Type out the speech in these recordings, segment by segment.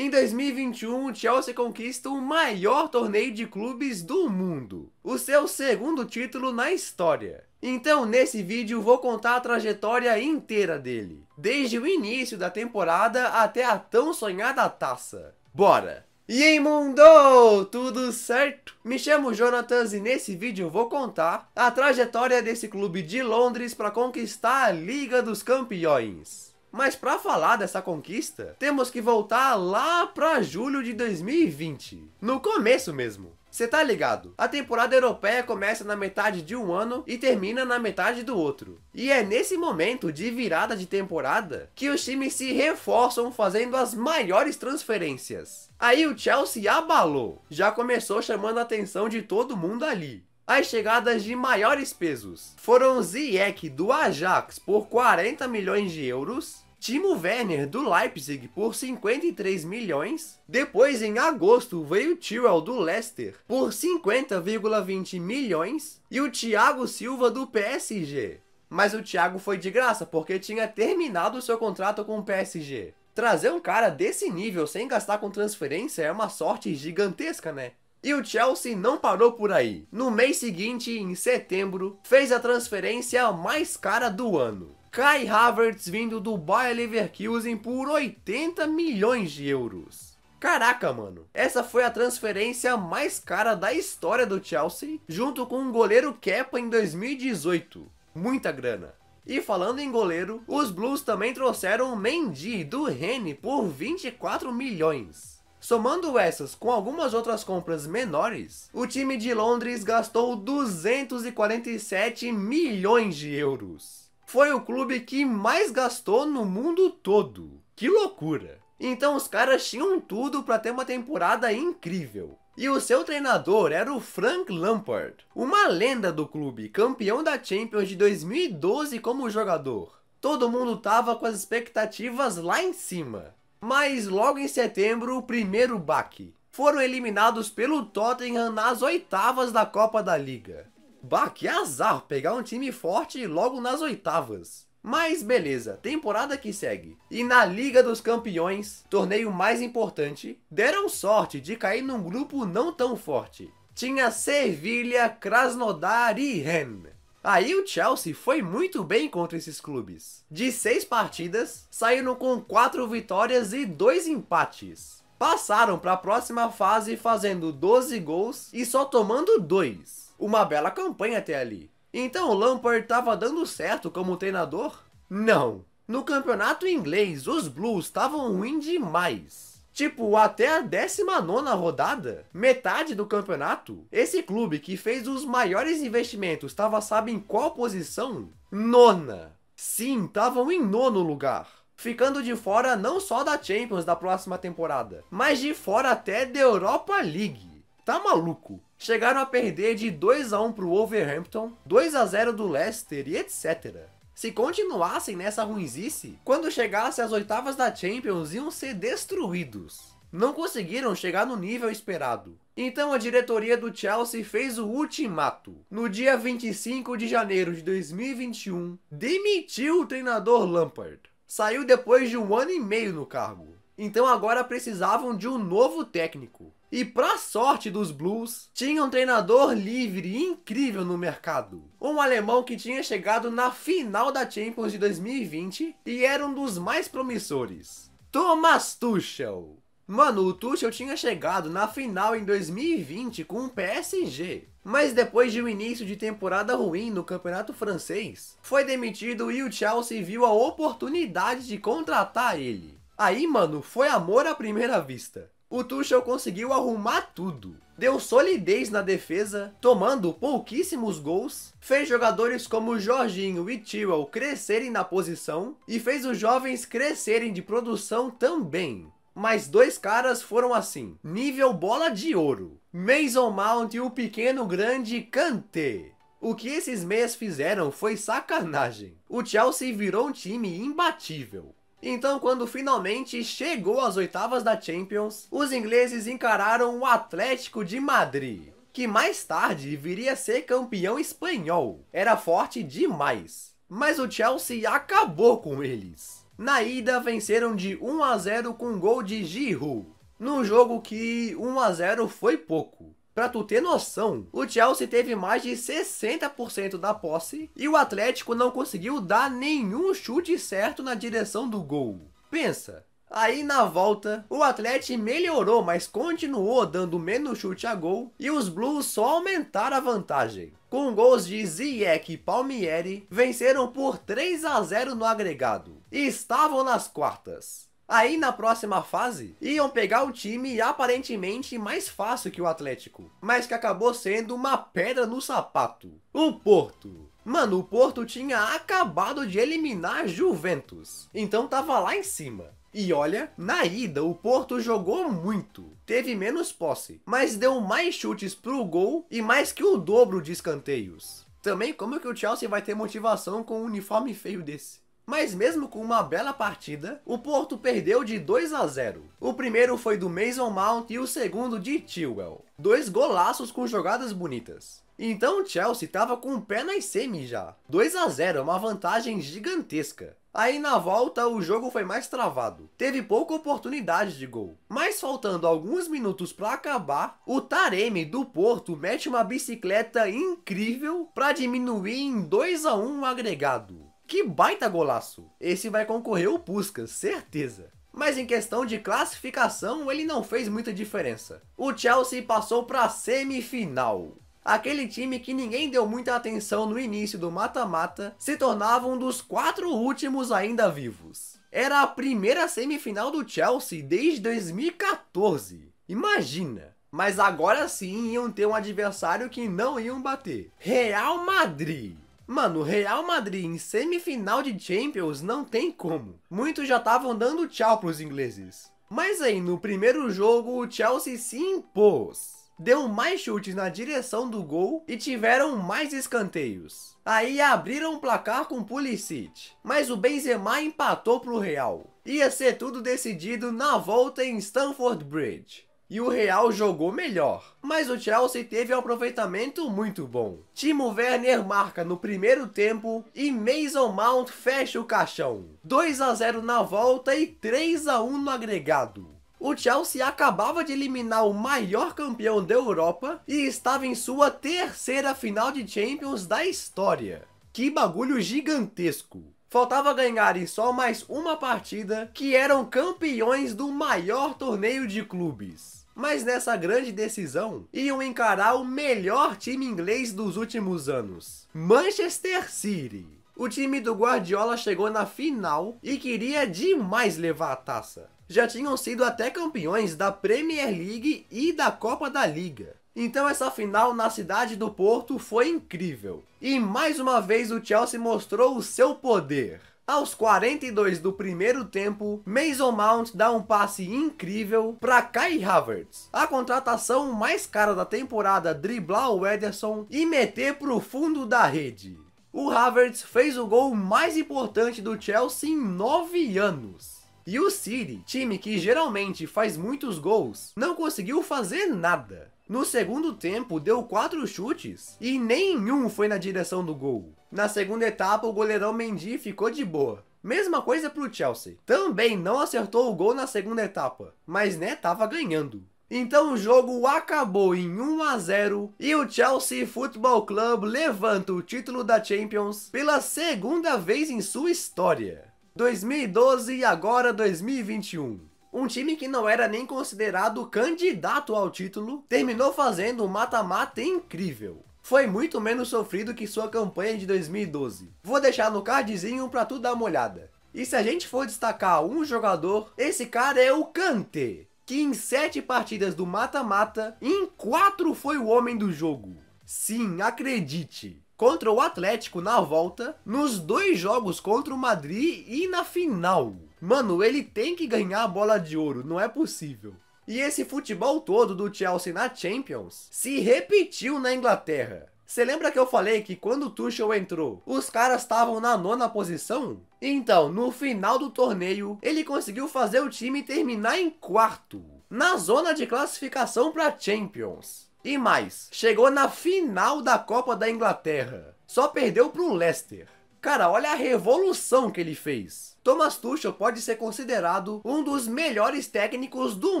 Em 2021, o Chelsea conquista o maior torneio de clubes do mundo, o seu segundo título na história. Então, nesse vídeo, vou contar a trajetória inteira dele, desde o início da temporada até a tão sonhada taça. Bora! E aí, mundo! Tudo certo? Me chamo Jonathan e nesse vídeo vou contar a trajetória desse clube de Londres para conquistar a Liga dos Campeões. Mas para falar dessa conquista, temos que voltar lá para julho de 2020, no começo mesmo. Você tá ligado? A temporada europeia começa na metade de um ano e termina na metade do outro. E é nesse momento de virada de temporada que os times se reforçam fazendo as maiores transferências. Aí o Chelsea abalou, já começou chamando a atenção de todo mundo ali as chegadas de maiores pesos. Foram Ziyech do Ajax por 40 milhões de euros, Timo Werner do Leipzig por 53 milhões. Depois, em agosto, veio Tyrell do Leicester por 50,20 milhões e o Thiago Silva do PSG. Mas o Thiago foi de graça porque tinha terminado seu contrato com o PSG. Trazer um cara desse nível sem gastar com transferência é uma sorte gigantesca, né? E o Chelsea não parou por aí. No mês seguinte, em setembro, fez a transferência mais cara do ano. Kai Havertz vindo do Bayer Leverkusen por 80 milhões de euros. Caraca, mano. Essa foi a transferência mais cara da história do Chelsea, junto com o goleiro Kepa em 2018. Muita grana. E falando em goleiro, os Blues também trouxeram Mendy do Rennes por 24 milhões. Somando essas com algumas outras compras menores, o time de Londres gastou 247 milhões de euros. Foi o clube que mais gastou no mundo todo. Que loucura! Então os caras tinham tudo para ter uma temporada incrível. E o seu treinador era o Frank Lampard, uma lenda do clube, campeão da Champions de 2012 como jogador. Todo mundo tava com as expectativas lá em cima. Mas logo em setembro, o primeiro baque. Foram eliminados pelo Tottenham nas oitavas da Copa da Liga. Bah, que azar pegar um time forte logo nas oitavas. Mas beleza, temporada que segue. E na Liga dos Campeões, torneio mais importante, deram sorte de cair num grupo não tão forte. Tinha Sevilha, Krasnodar e Rennes. Aí o Chelsea foi muito bem contra esses clubes. De seis partidas, saíram com quatro vitórias e dois empates. Passaram para a próxima fase fazendo 12 gols e só tomando dois. Uma bela campanha até ali. Então o Lampard estava dando certo como treinador? Não. No campeonato inglês, os Blues estavam ruins demais. Tipo, até a 19 rodada, metade do campeonato, esse clube que fez os maiores investimentos estava, sabe em qual posição? Nona. Sim, estavam em nono lugar. Ficando de fora não só da Champions da próxima temporada, mas de fora até da Europa League. Tá maluco? Chegaram a perder de 2 a 1 pro Wolverhampton, 2 a 0 do Leicester e etc. Se continuassem nessa ruinzice, quando chegasse às oitavas da Champions iam ser destruídos. Não conseguiram chegar no nível esperado. Então a diretoria do Chelsea fez o ultimato. No dia 25 de janeiro de 2021, demitiu o treinador Lampard. Saiu depois de um ano e meio no cargo. Então agora precisavam de um novo técnico. E pra sorte dos Blues, tinha um treinador livre e incrível no mercado. Um alemão que tinha chegado na final da Champions de 2020 e era um dos mais promissores. Thomas Tuchel. Mano, o Tuchel tinha chegado na final em 2020 com o PSG, mas depois de um início de temporada ruim no campeonato francês, foi demitido e o Chelsea viu a oportunidade de contratar ele. Aí, mano, foi amor à primeira vista. O Tuchel conseguiu arrumar tudo. Deu solidez na defesa, tomando pouquíssimos gols, fez jogadores como Jorginho e Tyrell crescerem na posição e fez os jovens crescerem de produção também. Mas dois caras foram assim, nível bola de ouro. Mason Mount e o pequeno grande Kanté. O que esses meias fizeram foi sacanagem. O Chelsea virou um time imbatível. Então, quando finalmente chegou às oitavas da Champions, os ingleses encararam o Atlético de Madrid, que mais tarde viria a ser campeão espanhol. Era forte demais, mas o Chelsea acabou com eles. Na ida, venceram de 1 a 0 com um gol de Giroud, num jogo que 1 a 0 foi pouco. Pra tu ter noção, o Chelsea teve mais de 60% da posse e o Atlético não conseguiu dar nenhum chute certo na direção do gol. Pensa, Aí na volta, o Atlético melhorou, mas continuou dando menos chute a gol e os Blues só aumentaram a vantagem. Com gols de Ziyech e Palmieri, venceram por 3 a 0 no agregado e estavam nas quartas. Aí na próxima fase, iam pegar um time aparentemente mais fácil que o Atlético, mas que acabou sendo uma pedra no sapato. O Porto. Mano, o Porto tinha acabado de eliminar Juventus, então tava lá em cima. E olha, na ida o Porto jogou muito, teve menos posse, mas deu mais chutes pro gol e mais que o dobro de escanteios. Também como que o Chelsea vai ter motivação com um uniforme feio desse? Mas mesmo com uma bela partida, o Porto perdeu de 2 a 0. O primeiro foi do Mason Mount e o segundo de Chilwell. Dois golaços com jogadas bonitas. Então o Chelsea estava com o pé nas semi já. 2 a 0 é uma vantagem gigantesca. Aí na volta o jogo foi mais travado. Teve pouca oportunidade de gol. Mas faltando alguns minutos para acabar, o Taremi do Porto mete uma bicicleta incrível para diminuir em 2 a 1 o agregado. Que baita golaço! Esse vai concorrer o Puskas, certeza. Mas em questão de classificação, ele não fez muita diferença. O Chelsea passou para a semifinal. Aquele time que ninguém deu muita atenção no início do mata-mata se tornava um dos quatro últimos ainda vivos. Era a primeira semifinal do Chelsea desde 2014. Imagina! Mas agora sim iam ter um adversário que não iam bater. Real Madrid! Mano, Real Madrid em semifinal de Champions não tem como. Muitos já estavam dando tchau pros ingleses. Mas aí, no primeiro jogo, o Chelsea se impôs. Deu mais chutes na direção do gol e tiveram mais escanteios. Aí abriram o placar com Pulisic, mas o Benzema empatou pro Real. Ia ser tudo decidido na volta em Stamford Bridge. E o Real jogou melhor. Mas o Chelsea teve um aproveitamento muito bom. Timo Werner marca no primeiro tempo e Mason Mount fecha o caixão. 2 a 0 na volta e 3 a 1 no agregado. O Chelsea acabava de eliminar o maior campeão da Europa e estava em sua terceira final de Champions da história. Que bagulho gigantesco! Faltava ganhar em só mais uma partida que eram campeões do maior torneio de clubes mas nessa grande decisão iam encarar o melhor time inglês dos últimos anos, Manchester City. O time do Guardiola chegou na final e queria demais levar a taça. Já tinham sido até campeões da Premier League e da Copa da Liga. Então essa final na cidade do Porto foi incrível. E mais uma vez o Chelsea mostrou o seu poder. Aos 42 do primeiro tempo, Mason Mount dá um passe incrível para Kai Havertz. A contratação mais cara da temporada driblar o Ederson e meter o fundo da rede. O Havertz fez o gol mais importante do Chelsea em 9 anos. E o City, time que geralmente faz muitos gols, não conseguiu fazer nada. No segundo tempo, deu quatro chutes e nenhum foi na direção do gol. Na segunda etapa, o goleirão Mendy ficou de boa. Mesma coisa para o Chelsea. Também não acertou o gol na segunda etapa, mas né, tava ganhando. Então o jogo acabou em 1 a 0 e o Chelsea Football Club levanta o título da Champions pela segunda vez em sua história. 2012 e agora 2021. Um time que não era nem considerado candidato ao título terminou fazendo um mata-mata incrível. Foi muito menos sofrido que sua campanha de 2012. Vou deixar no cardzinho para tu dar uma olhada. E se a gente for destacar um jogador, esse cara é o Kante, que em 7 partidas do mata-mata, em 4 foi o homem do jogo. Sim, acredite, contra o Atlético na volta, nos dois jogos contra o Madrid e na final. Mano, ele tem que ganhar a bola de ouro, não é possível. E esse futebol todo do Chelsea na Champions se repetiu na Inglaterra. Você lembra que eu falei que quando o Tuchel entrou, os caras estavam na nona posição? Então, no final do torneio, ele conseguiu fazer o time terminar em quarto, na zona de classificação para Champions. E mais, chegou na final da Copa da Inglaterra. Só perdeu para o Leicester. Cara, olha a revolução que ele fez. Thomas Tuchel pode ser considerado um dos melhores técnicos do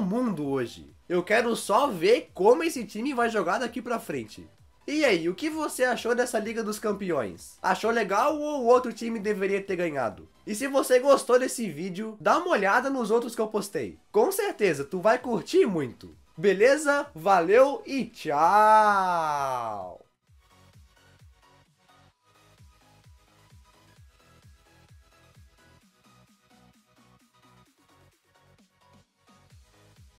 mundo hoje. Eu quero só ver como esse time vai jogar daqui pra frente. E aí, o que você achou dessa Liga dos Campeões? Achou legal ou outro time deveria ter ganhado? E se você gostou desse vídeo, dá uma olhada nos outros que eu postei. Com certeza, tu vai curtir muito. Beleza? Valeu e tchau!